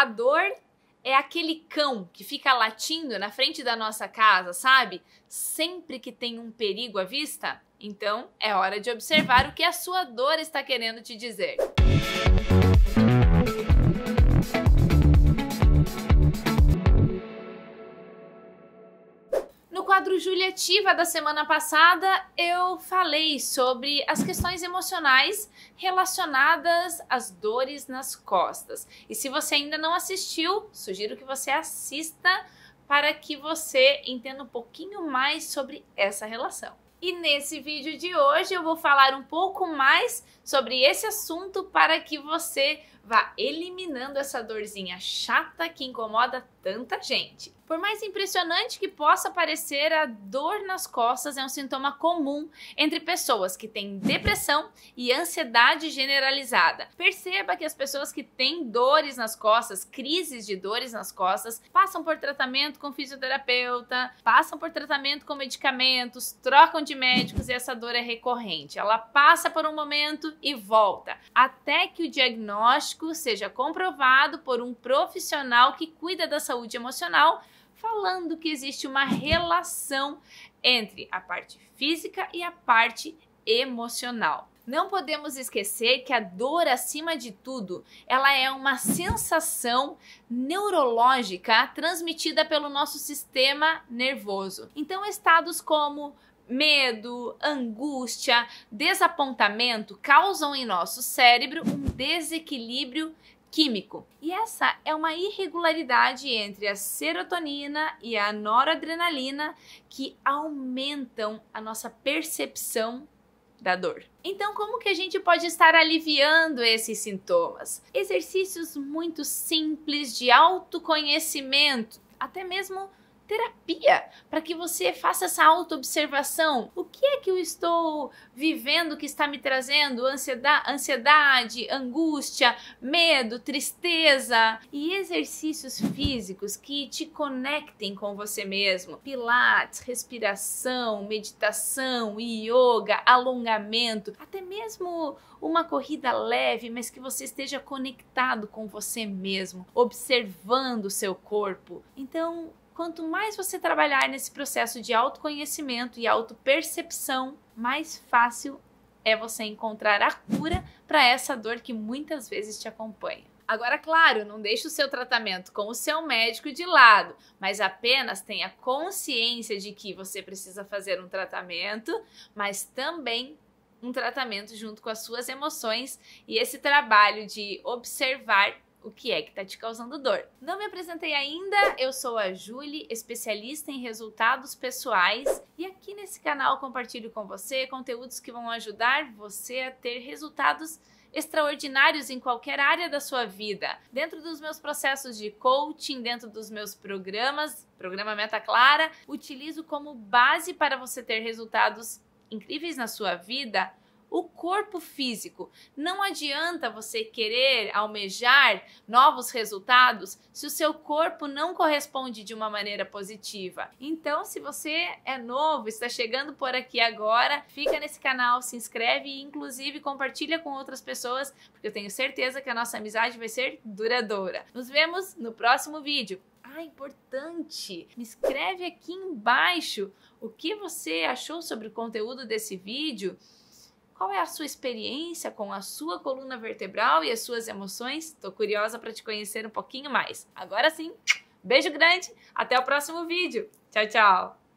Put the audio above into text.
A dor é aquele cão que fica latindo na frente da nossa casa, sabe? Sempre que tem um perigo à vista. Então é hora de observar o que a sua dor está querendo te dizer. Juliativa da semana passada, eu falei sobre as questões emocionais relacionadas às dores nas costas. E se você ainda não assistiu, sugiro que você assista para que você entenda um pouquinho mais sobre essa relação. E nesse vídeo de hoje eu vou falar um pouco mais sobre esse assunto para que você vá eliminando essa dorzinha chata que incomoda tanta gente. Por mais impressionante que possa parecer, a dor nas costas é um sintoma comum entre pessoas que têm depressão e ansiedade generalizada. Perceba que as pessoas que têm dores nas costas, crises de dores nas costas, passam por tratamento com fisioterapeuta, passam por tratamento com medicamentos, trocam de médicos e essa dor é recorrente. Ela passa por um momento e volta, até que o diagnóstico seja comprovado por um profissional que cuida da saúde emocional, falando que existe uma relação entre a parte física e a parte emocional. Não podemos esquecer que a dor, acima de tudo, ela é uma sensação neurológica transmitida pelo nosso sistema nervoso. Então, estados como medo, angústia, desapontamento causam em nosso cérebro um desequilíbrio químico. E essa é uma irregularidade entre a serotonina e a noradrenalina que aumentam a nossa percepção da dor. Então, como que a gente pode estar aliviando esses sintomas? Exercícios muito simples de autoconhecimento, até mesmo terapia para que você faça essa autoobservação. O que é que eu estou vivendo que está me trazendo ansiedade, ansiedade, angústia, medo, tristeza e exercícios físicos que te conectem com você mesmo. Pilates, respiração, meditação, yoga, alongamento, até mesmo uma corrida leve, mas que você esteja conectado com você mesmo, observando o seu corpo. Então, quanto mais você trabalhar nesse processo de autoconhecimento e autopercepção, mais fácil é você encontrar a cura para essa dor que muitas vezes te acompanha. Agora, claro, não deixe o seu tratamento com o seu médico de lado, mas apenas tenha consciência de que você precisa fazer um tratamento, mas também um tratamento junto com as suas emoções e esse trabalho de observar o que é que está te causando dor. Não me apresentei ainda, eu sou a Julie, especialista em resultados pessoais, e aqui nesse canal compartilho com você conteúdos que vão ajudar você a ter resultados extraordinários em qualquer área da sua vida. Dentro dos meus processos de coaching, dentro dos meus programas, programa Meta Clara, utilizo como base para você ter resultados incríveis na sua vida o corpo físico. Não adianta você querer almejar novos resultados se o seu corpo não corresponde de uma maneira positiva. Então, se você é novo, está chegando por aqui agora, fica nesse canal, se inscreve e inclusive compartilha com outras pessoas, porque eu tenho certeza que a nossa amizade vai ser duradoura. Nos vemos no próximo vídeo. Ah, importante! Me escreve aqui embaixo o que você achou sobre o conteúdo desse vídeo qual é a sua experiência com a sua coluna vertebral e as suas emoções? Tô curiosa para te conhecer um pouquinho mais. Agora sim, beijo grande, até o próximo vídeo. Tchau, tchau.